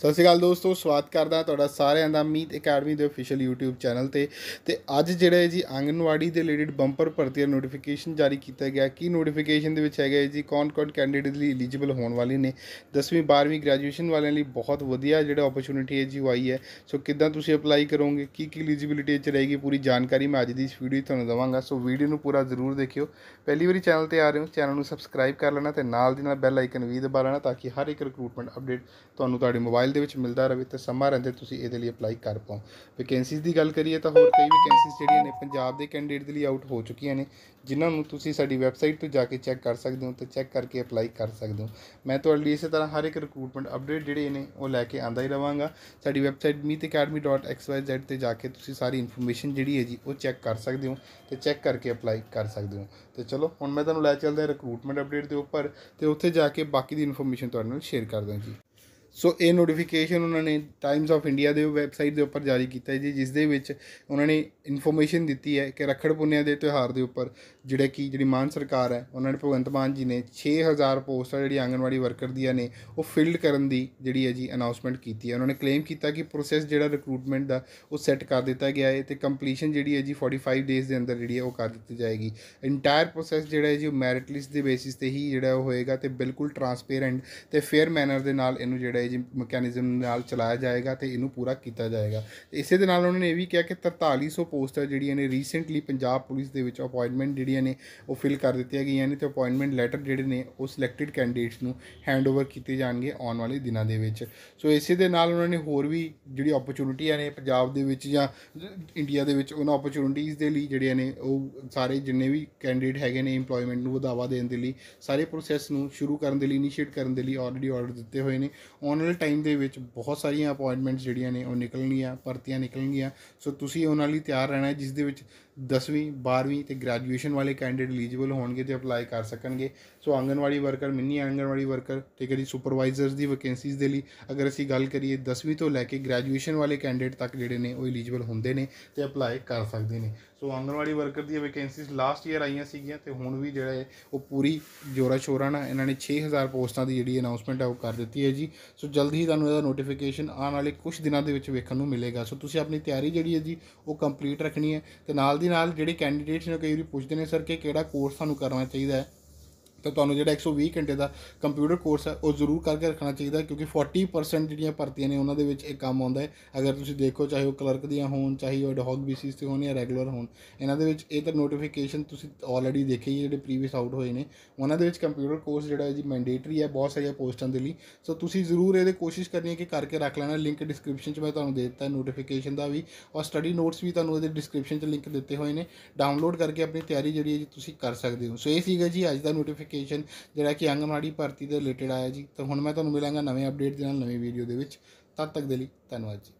ਸਤਿ ਸ਼੍ਰੀ ਅਕਾਲ ਦੋਸਤੋ ਸਵਾਗਤ ਕਰਦਾ ਤੁਹਾਡਾ ਸਾਰਿਆਂ ਦਾ ਮੀਤ ਅਕੈਡਮੀ ਦੇ ਅਫੀਸ਼ੀਅਲ YouTube ਚੈਨਲ ਤੇ ਤੇ ਅੱਜ ਜਿਹੜੇ ਜੀ ਆਂਗਨਵਾੜੀ ਦੇ ਰਿਲੇਟਡ ਬੰਪਰ ਭਰਤੀ ਦਾ ਨੋਟੀਫਿਕੇਸ਼ਨ ਜਾਰੀ ਕੀਤਾ ਗਿਆ ਕੀ ਨੋਟੀਫਿਕੇਸ਼ਨ ਦੇ ਵਿੱਚ ਹੈਗਾ ਜੀ ਕੌਣ-ਕੌਣ ਕੈਂਡੀਡੇਟ ਲਈ ਐਲੀਜੀਬਲ ਹੋਣ ਵਾਲੇ ਨੇ 10ਵੀਂ 12ਵੀਂ ਗ੍ਰੈਜੂਏਸ਼ਨ ਵਾਲਿਆਂ ਲਈ ਬਹੁਤ ਵਧੀਆ ਜਿਹੜਾ ਓਪਰਚ्युनिटी ਹੈ ਜੀ ਆਈ ਹੈ ਸੋ ਕਿੱਦਾਂ ਤੁਸੀਂ ਅਪਲਾਈ ਕਰੋਗੇ ਕੀ ਕੀ ਐਲੀਜੀਬਿਲਿਟੀ ਚ ਰਹੇਗੀ ਪੂਰੀ ਜਾਣਕਾਰੀ ਮੈਂ ਅੱਜ ਦੀ ਇਸ ਵੀਡੀਓ ਤੁਹਾਨੂੰ ਦਵਾਂਗਾ ਸੋ ਵੀਡੀਓ ਨੂੰ ਪੂਰਾ ਜ਼ਰੂਰ ਦੇਖਿਓ ਪਹਿਲੀ ਵਾਰੀ ਚੈਨਲ ਤੇ ਆ ਰਹੇ ਹੋ ਚੈਨਲ ਨੂੰ ਸਬਸਕ੍ਰਾਈਬ ਕਰ ਲੈਣਾ ਤੇ ਨਾਲ ਦੀ ਨਾਲ ਬੈਲ ਆਈਕਨ ਵੀ ਦਬਾ ਲੈਣਾ ਤਾਂ ਕਿ ਹਰ ਇੱਕ ਰਿਕਰੂਟਮੈਂਟ ਅਪਡੇਟ ਤੁਹਾਨੂੰ ਤੁਹਾਡੇ ਮੋਬਾਈਲ ਮੋਬਾਈਲ ਦੇ ਵਿੱਚ ਮਿਲਦਾ ਰਹੇ ਤੇ ਸਮਾਂ ਰਹਿੰਦੇ ਤੁਸੀਂ ਇਹਦੇ ਲਈ ਅਪਲਾਈ ਕਰ ਪਾਓ ਵੈਕੈਂਸੀਜ਼ ਦੀ ਗੱਲ ਕਰੀਏ ਤਾਂ ਹੋਰ ਕਈ ਵੈਕੈਂਸੀਜ਼ ਜਿਹੜੀਆਂ ਨੇ ਪੰਜਾਬ ਦੇ ਕੈਂਡੀਡੇਟ ਦੇ ਲਈ ਆਊਟ ਹੋ ਚੁੱਕੀਆਂ ਨੇ ਜਿਨ੍ਹਾਂ ਨੂੰ ਤੁਸੀਂ ਸਾਡੀ ਵੈਬਸਾਈਟ ਤੋਂ ਜਾ ਕੇ ਚੈੱਕ ਕਰ ਸਕਦੇ ਹੋ ਤੇ ਚੈੱਕ ਕਰਕੇ ਅਪਲਾਈ ਕਰ ਸਕਦੇ ਹੋ ਮੈਂ ਤੁਹਾਡੇ ਲਈ ਇਸੇ ਤਰ੍ਹਾਂ ਹਰ ਇੱਕ ਰਿਕਰੂਟਮੈਂਟ ਅਪਡੇਟ ਜਿਹੜੇ ਨੇ ਉਹ ਲੈ ਕੇ ਆਂਦਾ ਹੀ ਰਵਾਂਗਾ ਸਾਡੀ ਵੈਬਸਾਈਟ meetacademy.xyz ਤੇ ਜਾ ਕੇ ਤੁਸੀਂ ਸਾਰੀ ਇਨਫੋਰਮੇਸ਼ਨ ਜਿਹੜੀ ਹੈ ਜੀ ਉਹ ਚੈੱਕ ਕਰ ਸਕਦੇ ਹੋ ਤੇ ਚੈੱਕ ਕਰਕੇ ਅਪਲਾਈ ਕਰ ਸਕਦੇ ਹੋ ਤੇ ਚਲੋ ਹੁਣ ਮੈਂ ਤੁਹਾਨੂੰ ਲੈ ਚੱਲਦਾ ਰਿਕਰੂਟਮੈਂਟ ਅਪਡੇਟ ਦੇ ਉੱਪਰ ਤੇ ਉੱਥੇ ਜਾ ਕੇ ਬਾਕੀ ਦੀ ਇਨਫੋਰਮੇਸ਼ਨ ਤੁਹਾਡੇ ਨਾਲ ਸ਼ੇਅਰ ਕਰਦਾ ਜੀ ਸੋ ਇਹ ਨੋਟੀਫਿਕੇਸ਼ਨ ਉਹਨਾਂ ਨੇ ਟਾਈਮਸ ਆਫ ਇੰਡੀਆ ਦੇ ਵੈਬਸਾਈਟ ਦੇ ਉੱਪਰ ਜਾਰੀ ਕੀਤਾ ਜੀ ਜਿਸ ਦੇ ਵਿੱਚ ਉਹਨਾਂ ਨੇ ਇਨਫੋਰਮੇਸ਼ਨ ਦਿੱਤੀ ਹੈ ਕਿ ਰੱਖੜ ਪੁੰਨਿਆ ਦੇ ਤਿਉਹਾਰ ਦੇ ਉੱਪਰ ਜਿਹੜਾ ਕਿ ਜਿਹੜੀ ਮਾਨ ਸਰਕਾਰ ਹੈ ਉਹਨਾਂ ਨੇ ਭਗਵੰਤ ਮਾਨ ਜੀ ਨੇ 6000 ਪੋਸਟਾਂ ਜਿਹੜੀ ਆਂਗਨਵਾੜੀ ਵਰਕਰ ਦੀਆਂ ਨੇ ਉਹ ਫਿਲਡ ਕਰਨ ਦੀ ਜਿਹੜੀ ਹੈ ਜੀ ਅਨਾਉਂਸਮੈਂਟ ਕੀਤੀ ਹੈ ਉਹਨਾਂ ਨੇ ਕਲੇਮ ਕੀਤਾ ਕਿ ਪ੍ਰੋਸੈਸ ਜਿਹੜਾ ਰਿਕਰੂਟਮੈਂਟ ਦਾ ਉਹ ਸੈੱਟ ਕਰ ਦਿੱਤਾ ਗਿਆ ਹੈ ਤੇ ਕੰਪਲੀਸ਼ਨ ਜਿਹੜੀ ਹੈ ਜੀ 45 ਡੇਜ਼ ਦੇ ਅੰਦਰ ਜਿਹੜੀ ਹੈ ਉਹ ਕਰ ਦਿੱਤੀ ਜਾਏਗੀ ਇੰਟਾਇਰ ਪ੍ਰੋਸੈਸ ਜਿਹੜਾ ਹੈ ਜੀ ਮੈਰਿਟ ਲਿਸਟ ਦੇ ਬੇਸਿਸ ਤੇ ਹੀ ਜਿਹੜਾ ਹੋਏਗਾ ਤੇ ਬਿਲਕੁਲ ਟਰਾਂਸਪੇਰੈਂਟ ਤੇ ਫੇਅਰ ਮੈਨਰ ਦੇ ਨਾਲ ਇਹਨੂੰ ਜਿਹੜਾ ਸਟ੍ਰੈਟੇਜੀ ਮੈਕੈਨਿਜ਼ਮ ਨਾਲ ਚਲਾਇਆ ਜਾਏਗਾ ਤੇ ਇਹਨੂੰ ਪੂਰਾ ਕੀਤਾ ਜਾਏਗਾ ਇਸੇ ਦੇ ਨਾਲ ਉਹਨਾਂ ਨੇ ਇਹ ਵੀ ਕਿਹਾ ਕਿ 4300 ਪੋਸਟਾਂ ਜਿਹੜੀਆਂ ਨੇ ਰੀਸੈਂਟਲੀ ਪੰਜਾਬ ਪੁਲਿਸ ਦੇ ਵਿੱਚ ਅਪਾਇੰਟਮੈਂਟ ਜਿਹੜੀਆਂ ਨੇ ਉਹ ਫਿਲ ਕਰ ਦਿੱਤੀਆਂ ਗਈਆਂ ਨੇ ਤੇ ਅਪਾਇੰਟਮੈਂਟ ਲੈਟਰ ਜਿਹੜੇ ਨੇ ਉਹ ਸਿਲੈਕਟਿਡ ਕੈਂਡੀਡੇਟਸ ਨੂੰ ਹੈਂਡਓਵਰ ਕੀਤੇ ਜਾਣਗੇ ਆਉਣ ਵਾਲੇ ਦਿਨਾਂ ਦੇ ਵਿੱਚ ਸੋ ਇਸੇ ਦੇ ਨਾਲ ਉਹਨਾਂ ਨੇ ਹੋਰ ਵੀ ਜਿਹੜੀ ਓਪਰਚ्युनिटीਆਂ ਨੇ ਪੰਜਾਬ ਦੇ ਵਿੱਚ ਜਾਂ ਇੰਡੀਆ ਦੇ ਵਿੱਚ ਉਹਨਾਂ ਓਪਰਚ्युनिटीज ਦੇ ਲਈ ਜਿਹੜੀਆਂ ਨੇ ਉਹ ਸਾਰੇ ਜਿੰਨੇ ਵੀ ਕੈਂਡੀਡੇਟ ਹੈਗੇ ਨੇ ਏਮਪਲੋਇਮੈਂਟ ਨੂੰ ਵਧਾਵਾ ਦੇਣ ਦੇ ਲਈ ਸਾਰੇ ਪ੍ਰੋਸੈਸ ਨੂੰ ਸ਼ੁਰੂ ਕਰਨ ਦੇ ਲਈ ਇਨੀਸ਼ੀਏਟ ਕਰਨ ਦੇ ਲਈ ਆਲਰੇਡੀ ਆਰਡਰ ਦਿੱਤੇ ਹੋਏ ਨੇ ਆਉਣ ਵਾਲੇ ਟਾਈਮ ਦੇ ਵਿੱਚ ਬਹੁਤ ਸਾਰੀਆਂ ਅਪਾਇੰਟਮੈਂਟਸ ਜਿਹੜੀਆਂ ਨੇ ਉਹ ਨਿਕਲਣਗੀਆਂ ਭਰਤੀਆਂ ਨਿਕਲਣਗੀਆਂ ਸੋ ਤੁਸੀਂ ਉਹਨਾਂ ਲਈ ਤਿਆਰ ਰਹਿਣਾ ਜਿਸ ਦੇ ਵਿੱਚ 10ਵੀਂ 12ਵੀਂ ਤੇ ਗ੍ਰੈਜੂਏਸ਼ਨ ਵਾਲੇ ਕੈਂਡੀਡੇਟ ਐਲੀਜੀਬਲ ਹੋਣਗੇ ਤੇ ਅਪਲਾਈ ਕਰ ਸਕਣਗੇ so anganwadi worker mini anganwadi worker ਤੇ ਕਰੀ ਸੁਪਰਵਾਈਜ਼ਰਸ ਦੀ ਵੈਕੈਂਸੀਜ਼ ਦੇ ਲਈ ਅਗਰ ਅਸੀਂ ਗੱਲ ਕਰੀਏ 10ਵੀਂ ਤੋਂ ਲੈ ਕੇ ਗ੍ਰੈਜੂਏਸ਼ਨ ਵਾਲੇ ਕੈਂਡੀਡੇਟ ਤੱਕ ਜਿਹੜੇ ਨੇ ਉਹ ਐਲੀਜੀਬਲ ਹੁੰਦੇ ਨੇ ਤੇ ਅਪਲਾਈ ਕਰ ਸਕਦੇ ਨੇ ਸੋ ਆਂਗਨਵਾੜੀ ਵਰਕਰ ਦੀਆਂ ਵੈਕੈਂਸੀਜ਼ ਲਾਸਟ ਈਅਰ ਆਈਆਂ ਸੀਗੀਆਂ ਤੇ ਹੁਣ ਵੀ ਜਿਹੜਾ ਉਹ ਪੂਰੀ ਜੋਰਾ ਸ਼ੋਰਾ ਨਾਲ ਇਹਨਾਂ ਨੇ 6000 ਪੋਸਟਾਂ ਦੀ ਜਿਹੜੀ ਅਨਾਉਂਸਮੈਂਟ ਆ ਉਹ ਕਰ ਦਿੱਤੀ ਹੈ ਜੀ ਸੋ ਜਲਦੀ ਹੀ ਤੁਹਾਨੂੰ ਇਹਦਾ ਨੋਟੀਫਿਕੇਸ਼ਨ ਆਉਣ ਵਾਲੇ ਕੁਝ ਦਿਨਾਂ ਦੇ ਵਿੱਚ ਵੇਖਣ ਨੂੰ ਮਿਲੇਗਾ ਸੋ ਤੁਸੀਂ ਆਪਣੀ ਤਿਆਰੀ ਜਿਹੜੀ ਹੈ ਜੀ ਉਹ ਕੰਪਲੀਟ ਰੱਖਣੀ ਹੈ ਤੇ ਨਾਲ ਦੀ ਨਾਲ ਜਿਹੜੇ ਕੈਂਡੀਡੇਟਸ ਨੇ ਕਈ ਵਾਰੀ ਪੁੱਛਦੇ ਨੇ ਸਰ ਕਿ ਕਿਹੜਾ ਕੋਰਸ ਸਾਨੂੰ ਕਰਨਾ ਚਾਹੀਦਾ ਹੈ ਤਾਂ ਤੁਹਾਨੂੰ ਜਿਹੜਾ 120 ਘੰਟੇ ਦਾ ਕੰਪਿਊਟਰ ਕੋਰਸ ਹੈ ਉਹ ਜ਼ਰੂਰ ਕਰਕੇ ਰੱਖਣਾ ਚਾਹੀਦਾ ਕਿਉਂਕਿ 40% ਜਿਹੜੀਆਂ ਭਰਤੀਆਂ ਨੇ ਉਹਨਾਂ ਦੇ ਵਿੱਚ ਇਹ ਕੰਮ ਆਉਂਦਾ ਹੈ ਅਗਰ ਤੁਸੀਂ ਦੇਖੋ ਚਾਹੇ ਉਹ ਕਲਰਕ ਦੀਆਂ ਹੋਣ ਚਾਹੀਏ ਉਹ ਡਹੌਗ ਬੀਸੀਸ ਤੇ ਹੋਣ ਜਾਂ ਰੈਗੂਲਰ ਹੋਣ ਇਹਨਾਂ ਦੇ ਵਿੱਚ ਇਹ ਤਾਂ ਨੋਟੀਫਿਕੇਸ਼ਨ ਤੁਸੀਂ ਆਲਰੇਡੀ ਦੇਖੇ ਹੀ ਜਿਹੜੇ ਪ੍ਰੀਵੀਅਸ ਆਊਟ ਹੋਏ ਨੇ ਉਹਨਾਂ ਦੇ ਵਿੱਚ ਕੰਪਿਊਟਰ ਕੋਰਸ ਜਿਹੜਾ ਹੈ ਜੀ ਮੈਂਡੇਟਰੀ ਹੈ ਬਹੁਤ ਸਾਰੀਆਂ ਪੋਸਟਾਂ ਦੇ ਲਈ ਸੋ ਤੁਸੀਂ ਜ਼ਰੂਰ ਇਹਦੇ ਕੋਸ਼ਿਸ਼ ਕਰਨੀ ਹੈ ਕਿ ਕਰਕੇ ਰੱਖ ਲੈਣਾ ਲਿੰਕ ਡਿਸਕ੍ਰਿਪਸ਼ਨ 'ਚ ਮੈਂ ਤੁਹਾਨੂੰ ਦੇ ਦਿੱਤਾ ਨੋਟੀਫਿਕੇਸ਼ਨ ਦਾ ਵੀ ਔਰ ਸਟੱਡੀ ਨੋਟਸ ਵੀ ਤੁਹਾਨੂੰ ਇਹਦੇ ਡਿਸਕ੍ਰਿਪਸ਼ਨ 'ਚ ਲਿੰਕ ਦਿੱਤੇ ਹੋਏ ਨੇ ਡਾਊਨਲੋਡ ਕਰਕੇ ਆਪਣੀ ਤਿਆਰੀ ਜਿਹੜੀ ਹੈ ਜੀ ਤੁਸੀਂ ਕਰ ਸਕਦੇ ਹੋ ਸੋ ਇਹ ਸੀਗਾ ਜੀ ਅੱਜ ਦਾ ਨੋਟੀਫਿਕੇਸ਼ਨ ਨੋਟੀਫਿਕੇਸ਼ਨ ਜਿਹੜਾ ਕਿ ਅੰਗਨਵਾੜੀ ਭਰਤੀ ਦੇ ਰਿਲੇਟਡ ਆਇਆ ਜੀ ਤਾਂ ਹੁਣ ਮੈਂ ਤੁਹਾਨੂੰ ਮਿਲਾਂਗਾ ਨਵੇਂ ਅਪਡੇਟ ਦੇ ਨਾਲ ਨਵੀਂ ਵੀਡੀਓ ਦੇ ਵਿੱਚ ਤਦ ਤੱਕ ਦੇ ਲਈ ਧੰਨਵਾਦ ਜੀ